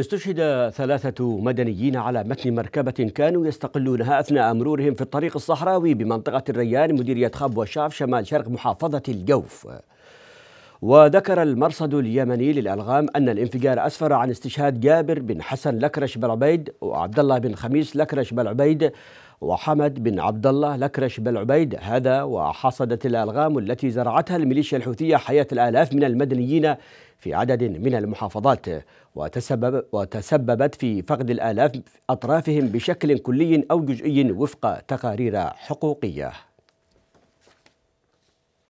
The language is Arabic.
استشهد ثلاثة مدنيين على متن مركبة كانوا يستقلونها أثناء مرورهم في الطريق الصحراوي بمنطقة الريان مديرية خب وشاف شمال شرق محافظة الجوف وذكر المرصد اليمني للألغام أن الانفجار أسفر عن استشهاد جابر بن حسن لكرش بالعبيد وعبد الله بن خميس لكرش بالعبيد وحمد بن عبد الله لكرش بالعبيد هذا وحصدت الألغام التي زرعتها الميليشيا الحوثية حياة الآلاف من المدنيين في عدد من المحافظات وتسبب وتسببت في فقد الآلاف أطرافهم بشكل كلي أو جزئي وفق تقارير حقوقية